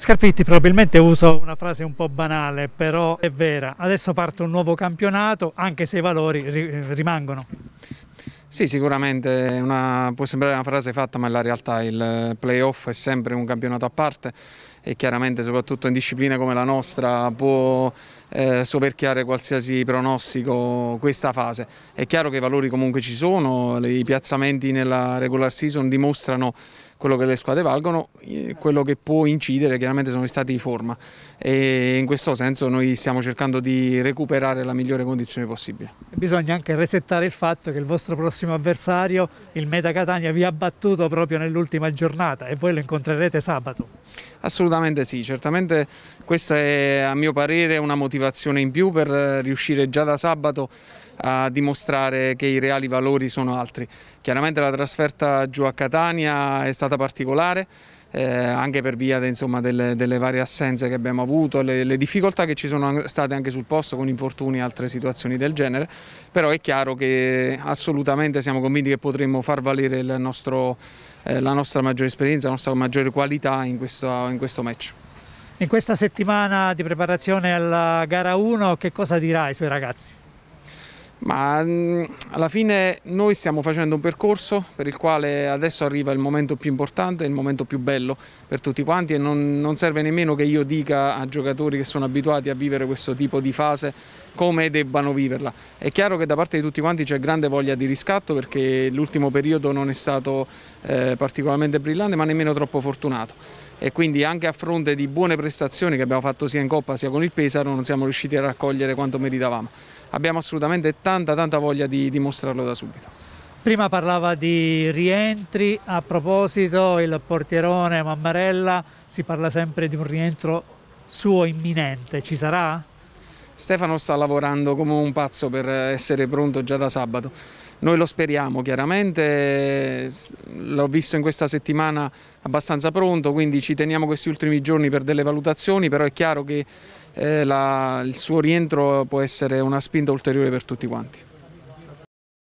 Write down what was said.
Scarpetti, probabilmente uso una frase un po' banale, però è vera. Adesso parte un nuovo campionato, anche se i valori ri rimangono. Sì, sicuramente una, può sembrare una frase fatta, ma in realtà il playoff è sempre un campionato a parte e chiaramente soprattutto in discipline come la nostra può eh, soverchiare qualsiasi pronostico questa fase. È chiaro che i valori comunque ci sono, i piazzamenti nella regular season dimostrano quello che le squadre valgono, eh, quello che può incidere chiaramente sono stati di forma e in questo senso noi stiamo cercando di recuperare la migliore condizione possibile. Bisogna anche resettare il fatto che il vostro prossimo avversario, il Meta Catania, vi ha battuto proprio nell'ultima giornata e voi lo incontrerete sabato. Assolutamente Assolutamente sì, certamente questa è a mio parere una motivazione in più per eh, riuscire già da sabato a dimostrare che i reali valori sono altri. Chiaramente la trasferta giù a Catania è stata particolare, eh, anche per via de, insomma, delle, delle, varie assenze che abbiamo avuto, le, le, difficoltà che ci sono state anche sul posto con infortuni e altre situazioni del genere, però è chiaro che assolutamente siamo convinti che potremmo far valere nostro, eh, la nostra maggiore esperienza, la nostra maggiore qualità in questo, in questo match. In questa settimana di preparazione alla gara 1 che cosa dirai ai suoi ragazzi? Ma mh, mm, alla fine noi stiamo facendo un percorso per il quale adesso arriva il momento più importante, il momento più bello per tutti quanti e non, non serve nemmeno che io dica a giocatori che sono abituati a vivere questo tipo di fase come debbano viverla. È chiaro che da parte di tutti quanti c'è grande voglia di riscatto perché l'ultimo periodo non è stato eh, particolarmente brillante ma nemmeno troppo fortunato e quindi anche a fronte di buone prestazioni che abbiamo fatto sia in Coppa sia con il Pesaro non siamo riusciti a raccogliere quanto meritavamo abbiamo assolutamente tanta tanta voglia di dimostrarlo da subito. Prima parlava di rientri, a proposito il portierone Mammarella si parla sempre di un rientro suo imminente, ci sarà? Stefano sta lavorando come un pazzo per essere pronto già da sabato. Noi lo speriamo chiaramente, l'ho visto in questa settimana abbastanza pronto, quindi ci teniamo questi ultimi giorni per delle valutazioni, però è chiaro che eh, la, il suo rientro può essere una spinta ulteriore per tutti quanti.